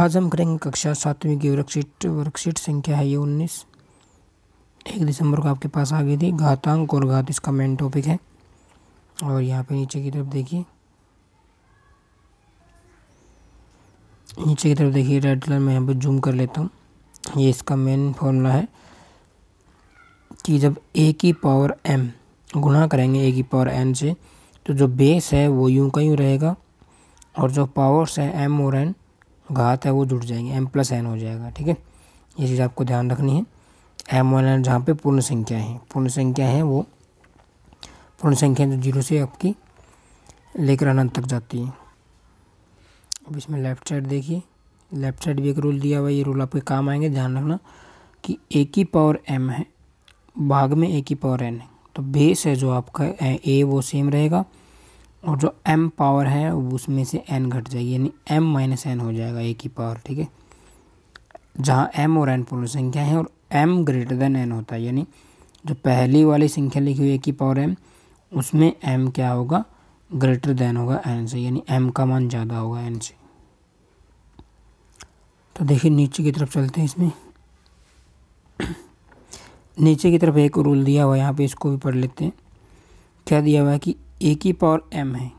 आज हम करेंगे कक्षा सातवीं की वर्कशीट वर्कशीट संख्या है ये उन्नीस एक दिसंबर को आपके पास आ गई थी घातांक और घात इसका मेन टॉपिक है और यहाँ पे नीचे की तरफ देखिए नीचे की तरफ देखिए रेड कलर में यहाँ पर जूम कर लेता हूँ ये इसका मेन फॉर्मूला है कि जब ए की पावर एम गुणा करेंगे ए की पावर एन से तो जो बेस है वो यूं का यूँ रहेगा और जो पावर्स है एम और एन घात है वो जुड़ जाएंगे एम प्लस एन हो जाएगा ठीक है ये चीज़ आपको ध्यान रखनी है एम वन एन जहाँ पर पूर्ण संख्या है पूर्ण संख्या है वो पूर्ण संख्या जो तो जीरो से आपकी लेकर अनंत तक जाती है अब इसमें लेफ्ट साइड देखिए लेफ्ट साइड भी एक रूल दिया हुआ ये रूल आपके काम आएंगे ध्यान रखना कि ए की पावर एम है भाग में ए की पावर एन है तो बेस है जो आपका ए वो सेम रहेगा और जो एम पावर है उसमें से एन घट जाएगी यानी एम माइनस एन हो जाएगा ए की पावर ठीक है जहाँ एम और एन पूर्ण संख्या है और एम ग्रेटर देन एन होता है यानी जो पहली वाली संख्या लिखी हुई ए ही पावर एम उसमें एम क्या होगा ग्रेटर देन होगा एन से यानी एम का मान ज़्यादा होगा एन से तो देखिए नीचे की तरफ चलते हैं इसमें नीचे की तरफ एक रूल दिया हुआ है यहाँ पे इसको भी पढ़ लेते हैं क्या दिया हुआ है कि ए की पावर एम है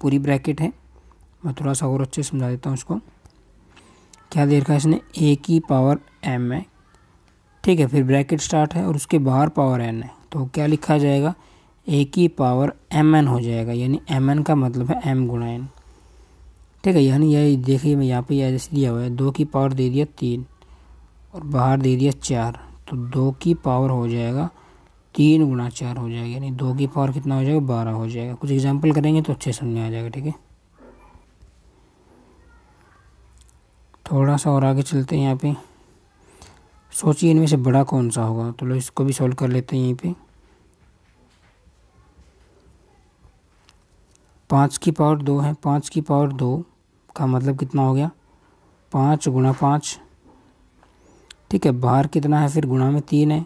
पूरी ब्रैकेट है मैं थोड़ा सा और अच्छे समझा देता हूँ इसको क्या दे रखा है इसने ए की पावर एम है ठीक है फिर ब्रैकेट स्टार्ट है और उसके बाहर पावर एन है तो क्या लिखा जाएगा ए की पावर एम एन हो जाएगा यानी एम एन का मतलब है एम गुणा एन ठीक है यानी यह देखिए मैं यहाँ पे यह जैसे दिया हुआ है दो की पावर दे दिया तीन और बाहर दे दिया चार तो दो की पावर हो जाएगा तीन गुणा चार हो जाएगा यानी दो की पावर कितना हो जाएगा बारह हो जाएगा कुछ एग्जाम्पल करेंगे तो अच्छे समझ में आ जाएगा ठीक है थोड़ा सा और आगे चलते हैं यहाँ पे सोचिए इनमें से बड़ा कौन सा होगा तो लो इसको भी सॉल्व कर लेते हैं यहीं पे पाँच की पावर दो है पाँच की पावर दो का मतलब कितना हो गया पाँच गुणा पाँच ठीक है बाहर कितना है फिर गुणा में तीन है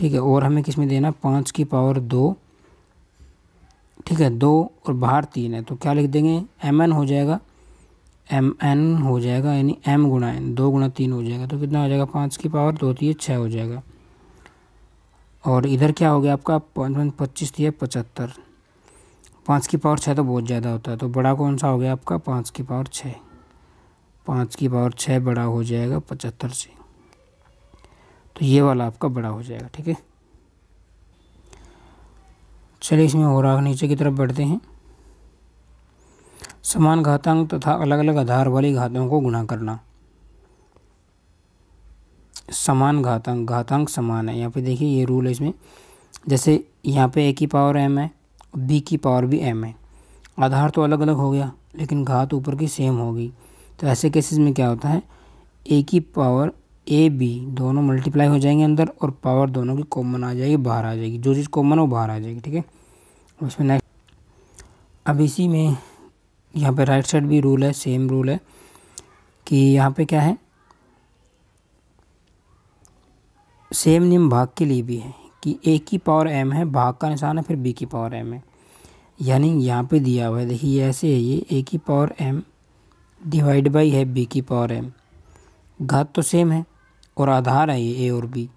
ठीक है और हमें किस में देना पाँच की पावर दो ठीक है दो और बाहर तीन है तो क्या लिख देंगे एम एन हो जाएगा एम एन हो जाएगा यानी एम गुणा एन दो गुणा तीन हो जाएगा तो कितना हो जाएगा पाँच की पावर दो थी तो छः हो जाएगा और इधर क्या हो गया आपका पाँच पाँच पच्चीस थी पचहत्तर पाँच की पावर छः तो बहुत ज़्यादा होता है तो बड़ा कौन सा हो गया आपका पाँच की पावर छः पाँच की पावर छः बड़ा हो जाएगा पचहत्तर से तो ये वाला आपका बड़ा हो जाएगा ठीक है चलिए इसमें और आग नीचे की तरफ बढ़ते हैं समान घातांक तथा अलग अलग आधार वाली घातों को गुणा करना समान घातांक घातांक समान है यहाँ पे देखिए ये रूल है इसमें जैसे यहाँ पे ए की पावर एम है बी की पावर भी एम है आधार तो अलग अलग हो गया लेकिन घात ऊपर की सेम होगी तो ऐसे केसेस में क्या होता है ए की पावर ए बी दोनों मल्टीप्लाई हो जाएंगे अंदर और पावर दोनों की कॉमन आ जाएगी बाहर आ जाएगी जो चीज़ कॉमन है वो बाहर आ जाएगी ठीक है उसमें नेक्स्ट अब इसी में यहाँ पे राइट साइड भी रूल है सेम रूल है कि यहाँ पे क्या है सेम नियम भाग के लिए भी है कि ए की पावर एम है भाग का निशान है फिर बी की पावर एम है यानी यहाँ पे दिया हुआ है देखिए ऐसे है ये ए की पावर एम डिवाइड बाई है बी की पावर एम घात तो सेम है और आधार है ये ए और बी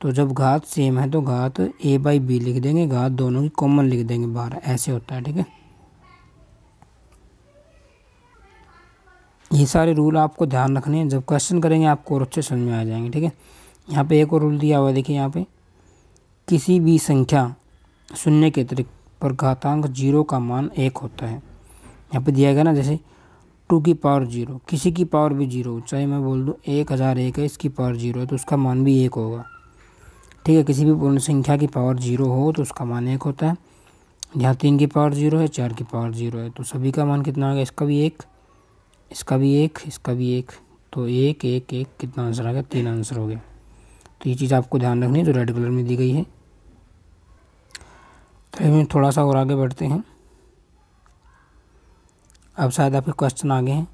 तो जब घात सेम है तो घात ए बाई बी लिख देंगे घात दोनों की कॉमन लिख देंगे बाहर ऐसे होता है ठीक है ये सारे रूल आपको ध्यान रखने हैं जब क्वेश्चन करेंगे आपको और अच्छे समझ में आ जाएंगे ठीक है यहाँ पे एक और रूल दिया हुआ है देखिए यहाँ पे किसी भी संख्या शून्य के अतिरिक्त पर घातांक जीरो का मान एक होता है यहाँ पे दिया गया ना जैसे टू की पावर जीरो किसी की पावर भी जीरो चाहे मैं बोल दूँ एक हज़ार एक है इसकी पावर जीरो है तो उसका मान भी एक होगा ठीक है किसी भी पूर्ण संख्या की पावर जीरो हो तो उसका मान एक होता है यहाँ तीन की पावर जीरो है चार की पावर जीरो है तो सभी का मान कितना आ गया इसका भी एक इसका भी एक इसका भी एक तो एक एक एक कितना आंसर आ गया तीन आंसर हो गया तो ये चीज़ आपको ध्यान रखनी है जो रेड कलर में दी गई है तो अभी थोड़ा सा और आगे बढ़ते हैं अब शायद आपके क्वेश्चन आगे हैं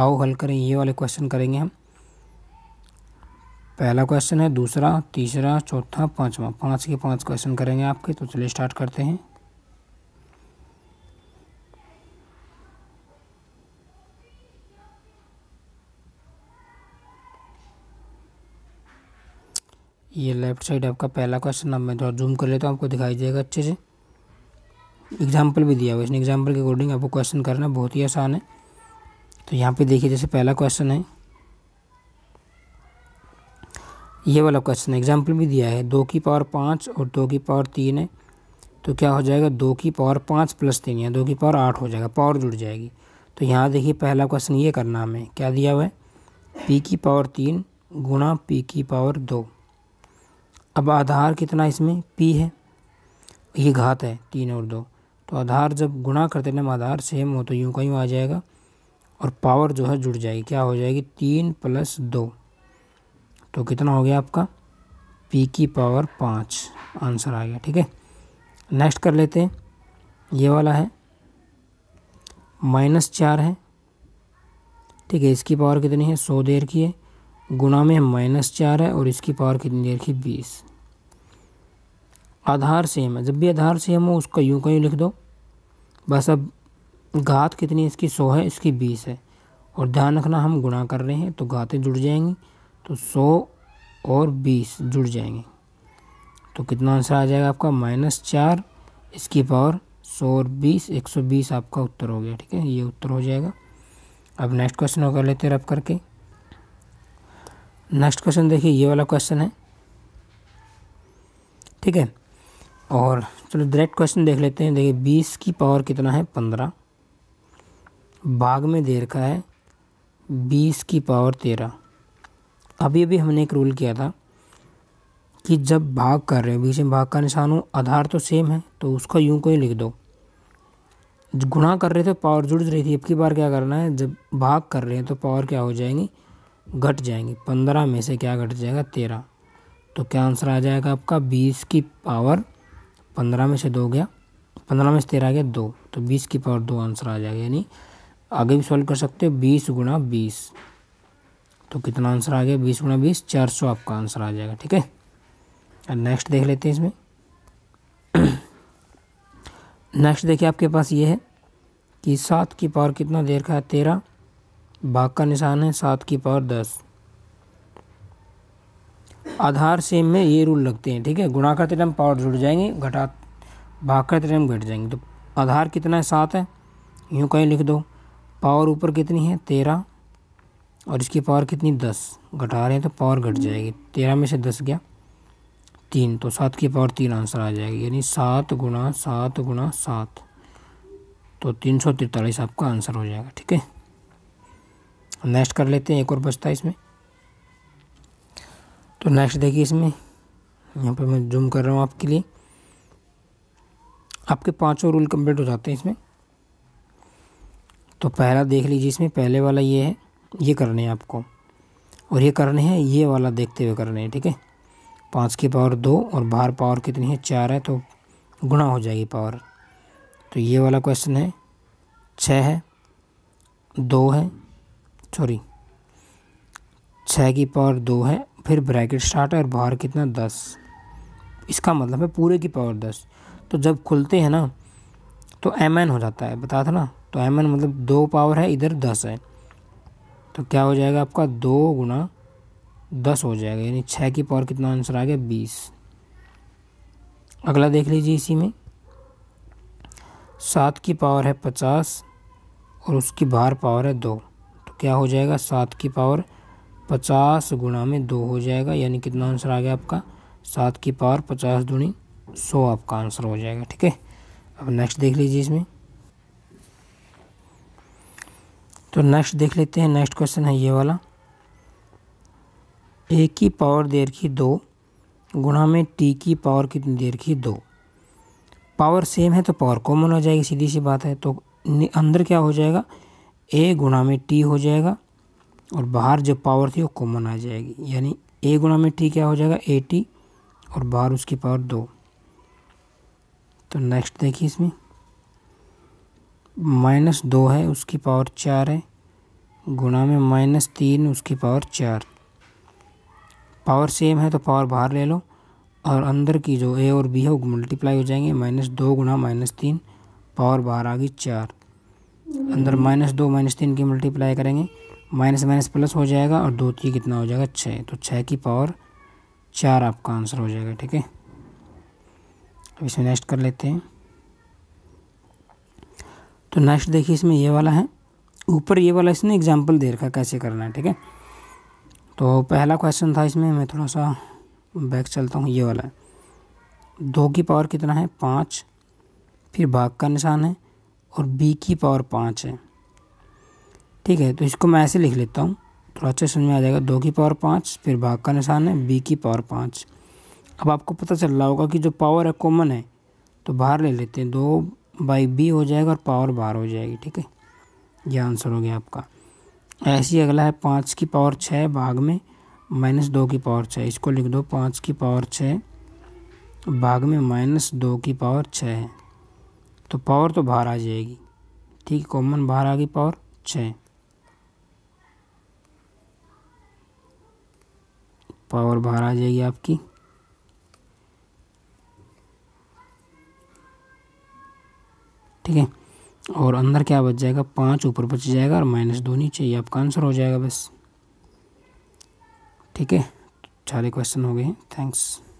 आओ हल करें ये वाले क्वेश्चन करेंगे हम पहला क्वेश्चन है दूसरा तीसरा चौथा पांचवा पांच के पांच क्वेश्चन करेंगे आपके तो चलिए स्टार्ट करते हैं ये लेफ्ट साइड आपका पहला क्वेश्चन अब मैं थोड़ा तो जूम कर लेता हूँ आपको दिखाई देगा अच्छे से एग्जाम्पल भी दिया हुआ है इसने एग्जाम्पल के अकॉर्डिंग आपको क्वेश्चन करना बहुत ही आसान है तो यहाँ पे देखिए जैसे पहला क्वेश्चन है ये वाला क्वेश्चन है एग्जाम्पल भी दिया है दो की पावर पाँच और दो की पावर तीन है तो क्या हो जाएगा दो की पावर पाँच प्लस तीन या दो की पावर आठ हो जाएगा पावर जुड़ जाएगी तो यहाँ देखिए पहला क्वेश्चन ये करना हमें क्या दिया हुआ है पी की पावर तीन गुणा पी की पावर दो अब आधार कितना इसमें पी है ये घात है तीन और दो तो आधार जब गुणा करते टाइम आधार सेम हो तो यूँ का यूँ आ जाएगा और पावर जो है जुड़ जाएगी क्या हो जाएगी तीन प्लस दो तो कितना हो गया आपका पी की पावर पाँच आंसर आ गया ठीक है नेक्स्ट कर लेते हैं ये वाला है माइनस चार है ठीक है इसकी पावर कितनी है सौ देर की है गुणा में माइनस चार है और इसकी पावर कितनी देर की बीस आधार सेम है जब भी आधार सेम हो उसका यूँ का यूँ लिख दो बस अब घात कितनी इसकी सौ है इसकी बीस है और ध्यान रखना हम गुणा कर रहे हैं तो घातें जुड़ जाएंगी तो सौ और बीस जुड़ जाएंगी तो कितना आंसर आ जाएगा आपका माइनस चार इसकी पावर सौ और बीस एक सौ बीस आपका उत्तर हो गया ठीक है ये उत्तर हो जाएगा अब नेक्स्ट क्वेश्चन कर लेते रब करके नेक्स्ट क्वेश्चन देखिए ये वाला क्वेश्चन है ठीक है और चलो डायरेक्ट क्वेश्चन देख लेते हैं देखिए बीस की पावर कितना है पंद्रह भाग में दे रखा है बीस की पावर तेरह अभी अभी हमने एक रूल किया था कि जब भाग कर रहे हो बीच में भाग का निशान हो आधार तो सेम है तो उसका यूं को ही लिख दो गुणा कर रहे थे पावर जुड़ रही थी अब की बार क्या करना है जब भाग कर रहे हैं तो पावर क्या हो जाएंगी घट जाएंगी पंद्रह में से क्या घट जाएगा तेरह तो क्या आंसर आ जाएगा आपका बीस की पावर पंद्रह में से दो गया पंद्रह में से तेरह गया दो तो बीस की पावर दो आंसर आ जाएगा यानी आगे भी सॉल्व कर सकते हो बीस गुणा बीस तो कितना आंसर आ गया बीस गुणा बीस चार सौ आपका आंसर आ जाएगा ठीक है और नेक्स्ट देख लेते हैं इसमें नेक्स्ट देखिए आपके पास ये है कि सात की पावर कितना देर का है तेरह भाग का निशान है सात की पावर दस आधार सेम में ये रूल लगते हैं ठीक है गुणा करते टाइम पावर जुड़ जाएंगे घटा भाग करते टाइम घट जाएंगे तो आधार कितना है सात है यूँ कहीं लिख दो पावर ऊपर कितनी है तेरह और इसकी पावर कितनी दस घटा रहे हैं तो पावर घट जाएगी तेरह में से दस गया तीन तो सात की पावर तीन आंसर आ जाएगी यानी सात गुणा सात गुणा सात तो तीन सौ तिरतालीस आपका आंसर हो जाएगा ठीक है नेक्स्ट कर लेते हैं एक और बचता है इसमें तो नेक्स्ट देखिए इसमें यहाँ पर मैं जूम कर रहा हूँ आपके लिए आपके पांचों रूल कंप्लीट हो जाते हैं इसमें तो पहला देख लीजिए इसमें पहले वाला ये है ये करने हैं आपको और ये करने हैं ये वाला देखते हुए करने हैं ठीक है पाँच की पावर दो और बाहर पावर कितनी है चार है तो गुणा हो जाएगी पावर तो ये वाला क्वेश्चन है छः है दो है सॉरी छः की पावर दो है फिर ब्रैकेट स्टार्ट है और बाहर कितना दस इसका मतलब है पूरे की पावर दस तो जब खुलते हैं ना तो एम एन हो जाता है बता था ना तो एम एन मतलब दो पावर है इधर दस है तो क्या हो जाएगा आपका दो गुना दस हो जाएगा यानी छः की पावर कितना आंसर आ गया बीस अगला देख लीजिए इसी में सात की पावर है पचास और उसकी बाहर पावर है दो तो क्या हो जाएगा सात की पावर पचास गुणा में दो हो जाएगा यानी कितना आंसर आ गया आपका सात की पावर पचास दुणी सौ आपका आंसर हो जाएगा ठीक है अब नेक्स्ट देख लीजिए इसमें तो नेक्स्ट देख लेते हैं नेक्स्ट क्वेश्चन है ये वाला ए की पावर देर की दो गुणा में टी की पावर कितनी देर की दो पावर सेम है तो पावर कॉमन हो जाएगी सीधी सी बात है तो अंदर क्या हो जाएगा ए गुणा में टी हो जाएगा और बाहर जो पावर थी वो कॉमन आ जाएगी यानी ए गुणा में टी क्या हो जाएगा ए टी और बाहर उसकी पावर दो तो नेक्स्ट देखिए इसमें माइनस दो है उसकी पावर चार है गुणा में माइनस तीन उसकी पावर चार पावर सेम है तो पावर बाहर ले लो और अंदर की जो ए और बी है वो मल्टीप्लाई हो जाएंगे माइनस दो गुणा माइनस तीन पावर बाहर आ गई चार अंदर माइनस दो माइनस तीन की मल्टीप्लाई करेंगे माइनस माइनस प्लस हो जाएगा और दो तीन कितना हो जाएगा छः तो छः की पावर चार आपका आंसर हो जाएगा ठीक है अब इसमें नेक्स्ट कर लेते हैं तो नेक्स्ट देखिए इसमें ये वाला है ऊपर ये वाला इसने एग्जाम्पल दे रखा कैसे करना है ठीक है तो पहला क्वेश्चन था इसमें मैं थोड़ा सा बैक चलता हूँ ये वाला है दो की पावर कितना है पाँच फिर भाग का निशान है और बी की पावर पाँच है ठीक है तो इसको मैं ऐसे लिख लेता हूँ थोड़ा अच्छा समझ में आ जाएगा दो की पावर पाँच फिर भाग का निशान है बी की पावर पाँच अब आपको पता चल रहा होगा कि जो पावर है कॉमन है तो बाहर ले लेते हैं दो बाई बी हो जाएगा और पावर बाहर हो जाएगी ठीक है यह आंसर हो गया आपका ऐसे ही अगला है पाँच की पावर छः भाग में माइनस दो की पावर छः इसको लिख दो पाँच की पावर छः भाग में माइनस दो की पावर छः है तो पावर तो बाहर आ जाएगी ठीक कॉमन बाहर आ गई पावर छः पावर बाहर आ जाएगी आपकी ठीक है और अंदर क्या बच जाएगा पाँच ऊपर बच जाएगा और माइनस दो नीचे ये आपका आंसर हो जाएगा बस ठीक है सारे क्वेश्चन हो गए हैं थैंक्स